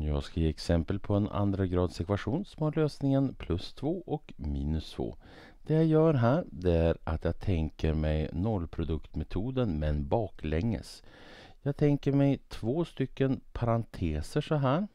Jag ska ge exempel på en andragradsekvation som har lösningen plus 2 och minus 2. Det jag gör här det är att jag tänker mig nollproduktmetoden men baklänges. Jag tänker mig två stycken parenteser så här.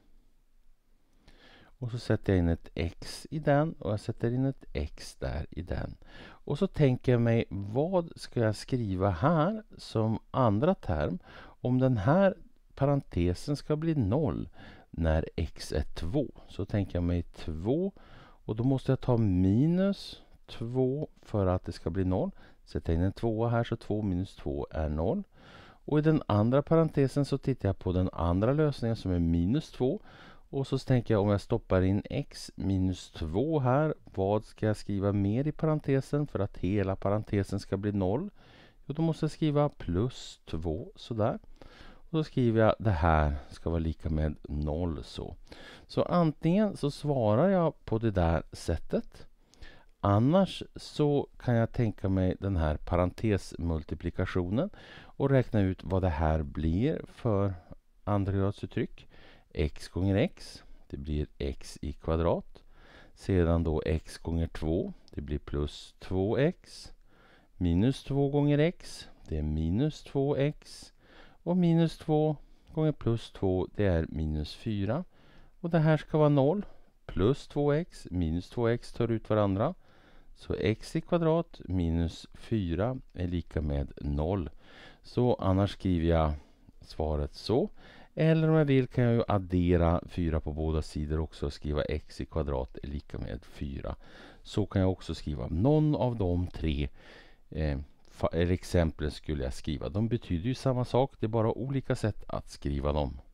Och så sätter jag in ett X i den och jag sätter in ett X där i den. Och så tänker jag mig vad ska jag skriva här som andra term om den här parentesen ska bli noll när x är 2. Så tänker jag mig 2 och då måste jag ta minus 2 för att det ska bli 0. Sätta in en 2 här så 2 minus 2 är 0. Och i den andra parentesen så tittar jag på den andra lösningen som är minus 2. Och så tänker jag om jag stoppar in x minus 2 här, vad ska jag skriva mer i parentesen för att hela parentesen ska bli 0? Jo, då måste jag skriva plus 2 sådär. Och då skriver jag det här ska vara lika med noll så. Så antingen så svarar jag på det där sättet. Annars så kan jag tänka mig den här parentesmultiplikationen och räkna ut vad det här blir för andragradsuttryck. x gånger x, det blir x i kvadrat. Sedan då x gånger 2, det blir plus 2x. Minus 2 gånger x, det är minus 2x och minus 2 gånger plus 2 det är minus 4. Och det här ska vara 0. Plus 2x minus 2x tar ut varandra. Så x i kvadrat minus 4 är lika med 0. Så annars skriver jag svaret så. Eller om jag vill kan jag ju addera 4 på båda sidor också och skriva x i kvadrat är lika med 4. Så kan jag också skriva någon av de tre eh, exemplen skulle jag skriva. De betyder ju samma sak, det är bara olika sätt att skriva dem.